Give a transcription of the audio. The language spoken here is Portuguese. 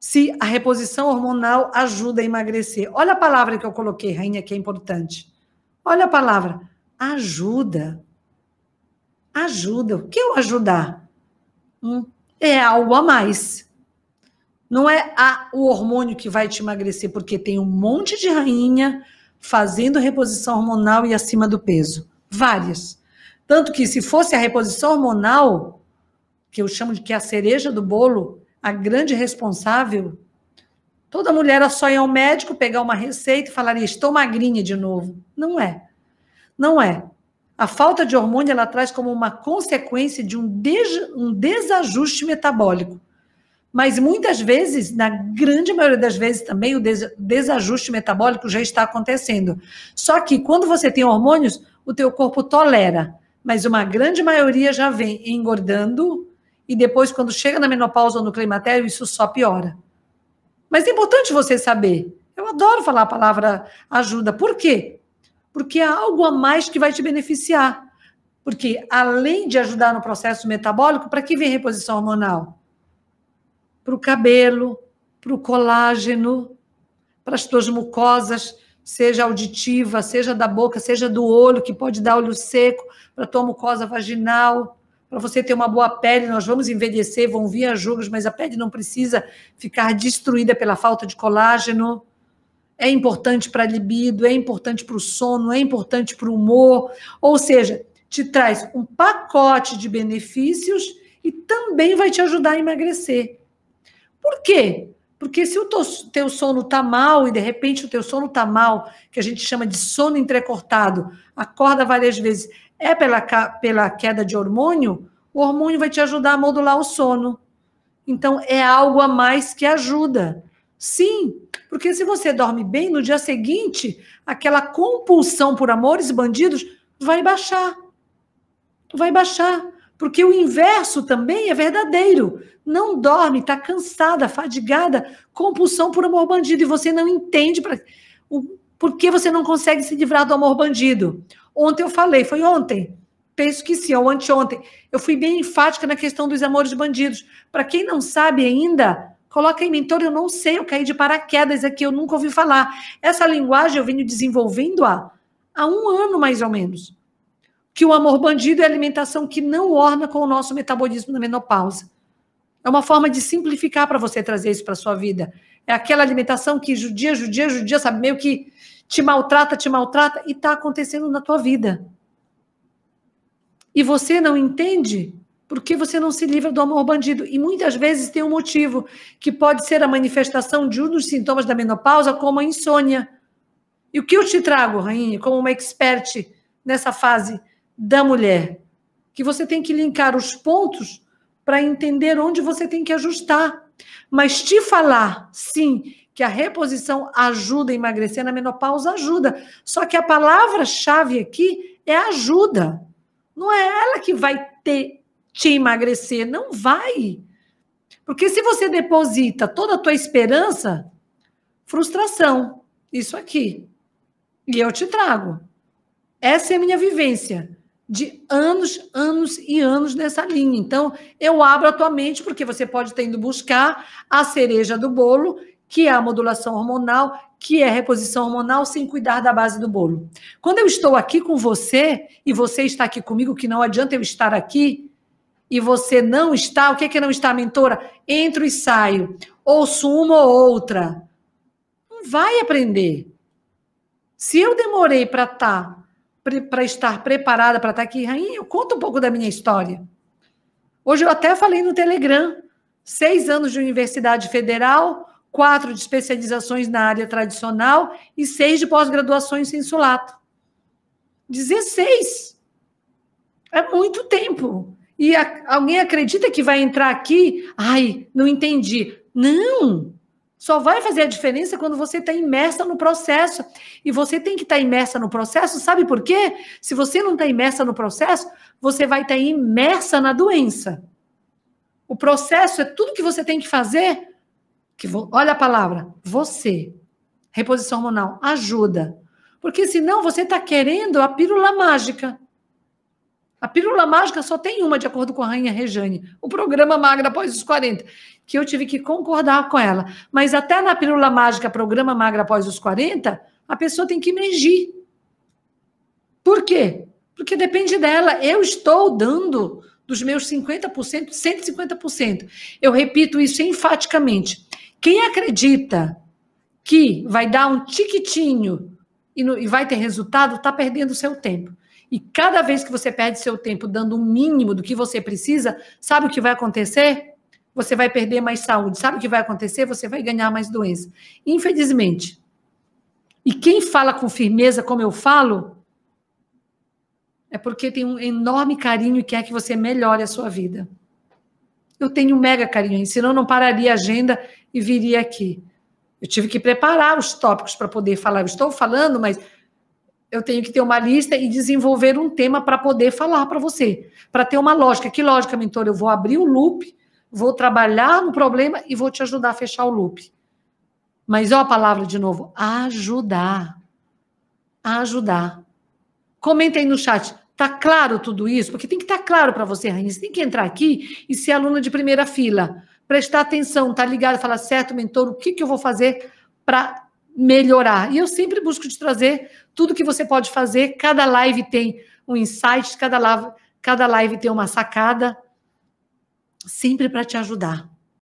se a reposição hormonal ajuda a emagrecer. Olha a palavra que eu coloquei, rainha, que é importante. Olha a palavra, ajuda. Ajuda. O que eu é ajudar? Hum, é algo a mais. Não é a, o hormônio que vai te emagrecer, porque tem um monte de rainha fazendo reposição hormonal e acima do peso. Várias. Tanto que se fosse a reposição hormonal, que eu chamo de que é a cereja do bolo, a grande responsável. Toda mulher era só ir ao médico, pegar uma receita e falar: estou magrinha de novo. Não é. Não é. A falta de hormônio ela traz como uma consequência de um, des um desajuste metabólico. Mas muitas vezes, na grande maioria das vezes também, o des desajuste metabólico já está acontecendo. Só que quando você tem hormônios, o teu corpo tolera, mas uma grande maioria já vem engordando e depois, quando chega na menopausa ou no climatério, isso só piora. Mas é importante você saber. Eu adoro falar a palavra ajuda. Por quê? Porque há é algo a mais que vai te beneficiar. Porque além de ajudar no processo metabólico, para que vem reposição hormonal? Para o cabelo, para o colágeno, para as tuas mucosas, seja auditiva, seja da boca, seja do olho, que pode dar olho seco, para a tua mucosa vaginal para você ter uma boa pele, nós vamos envelhecer, vão vir as rugas, mas a pele não precisa ficar destruída pela falta de colágeno. É importante para a libido, é importante para o sono, é importante para o humor. Ou seja, te traz um pacote de benefícios e também vai te ajudar a emagrecer. Por quê? Porque se o teu sono tá mal e de repente o teu sono tá mal, que a gente chama de sono entrecortado, acorda várias vezes, é pela, pela queda de hormônio, o hormônio vai te ajudar a modular o sono. Então, é algo a mais que ajuda. Sim, porque se você dorme bem, no dia seguinte, aquela compulsão por amores e bandidos vai baixar. Vai baixar. Porque o inverso também é verdadeiro. Não dorme, está cansada, fadigada, compulsão por amor bandido. E você não entende pra... o... por que você não consegue se livrar do amor bandido. Ontem eu falei, foi ontem. Penso que sim, é ou anteontem. Eu fui bem enfática na questão dos amores bandidos. Para quem não sabe ainda, coloca aí, mentor, eu não sei, eu caí de paraquedas aqui, eu nunca ouvi falar. Essa linguagem eu venho desenvolvendo há, há um ano, mais ou menos. Que o amor bandido é alimentação que não orna com o nosso metabolismo na menopausa. É uma forma de simplificar para você trazer isso para sua vida. É aquela alimentação que judia, judia, judia, sabe, meio que te maltrata, te maltrata e está acontecendo na tua vida. E você não entende porque você não se livra do amor bandido. E muitas vezes tem um motivo, que pode ser a manifestação de um dos sintomas da menopausa, como a insônia. E o que eu te trago, Rainha, como uma expert nessa fase da mulher? Que você tem que linkar os pontos para entender onde você tem que ajustar. Mas te falar, sim, que a reposição ajuda a emagrecer na menopausa, ajuda. Só que a palavra-chave aqui é ajuda. Não é ela que vai ter, te emagrecer, não vai. Porque se você deposita toda a tua esperança, frustração, isso aqui. E eu te trago. Essa é a minha vivência de anos, anos e anos nessa linha. Então, eu abro a tua mente, porque você pode ter ido buscar a cereja do bolo que é a modulação hormonal, que é a reposição hormonal, sem cuidar da base do bolo. Quando eu estou aqui com você e você está aqui comigo, que não adianta eu estar aqui e você não está, o que é que não está, mentora? Entro e saio, ouço uma ou outra. Não vai aprender. Se eu demorei para tá, para estar preparada para estar tá aqui, rainha, eu conto um pouco da minha história. Hoje eu até falei no Telegram, seis anos de universidade federal, quatro de especializações na área tradicional e seis de pós-graduações em sulato. 16! É muito tempo. E a, alguém acredita que vai entrar aqui? Ai, não entendi. Não! Só vai fazer a diferença quando você está imersa no processo. E você tem que estar tá imersa no processo, sabe por quê? Se você não está imersa no processo, você vai estar tá imersa na doença. O processo é tudo que você tem que fazer que vo... olha a palavra, você, reposição hormonal, ajuda. Porque senão você está querendo a pílula mágica. A pílula mágica só tem uma, de acordo com a rainha Rejane, o programa Magra Após os 40, que eu tive que concordar com ela. Mas até na pílula mágica, programa Magra Após os 40, a pessoa tem que medir. Por quê? Porque depende dela. Eu estou dando dos meus 50%, 150%. Eu repito isso enfaticamente. Quem acredita que vai dar um tiquitinho e, e vai ter resultado, está perdendo seu tempo. E cada vez que você perde seu tempo dando o mínimo do que você precisa, sabe o que vai acontecer? Você vai perder mais saúde. Sabe o que vai acontecer? Você vai ganhar mais doença. Infelizmente. E quem fala com firmeza, como eu falo, é porque tem um enorme carinho e quer que você melhore a sua vida eu tenho mega carinho, senão eu não pararia a agenda e viria aqui. Eu tive que preparar os tópicos para poder falar. Eu estou falando, mas eu tenho que ter uma lista e desenvolver um tema para poder falar para você, para ter uma lógica. Que lógica, mentor? Eu vou abrir o loop, vou trabalhar no problema e vou te ajudar a fechar o loop. Mas ó a palavra de novo, ajudar. Ajudar. Comentem no chat, Tá claro tudo isso? Porque tem que estar tá claro para você, Rainha. Você tem que entrar aqui e ser aluna de primeira fila. Prestar atenção, tá ligado? Falar, certo, mentor, o que, que eu vou fazer para melhorar? E eu sempre busco te trazer tudo que você pode fazer. Cada live tem um insight, cada live, cada live tem uma sacada. Sempre para te ajudar.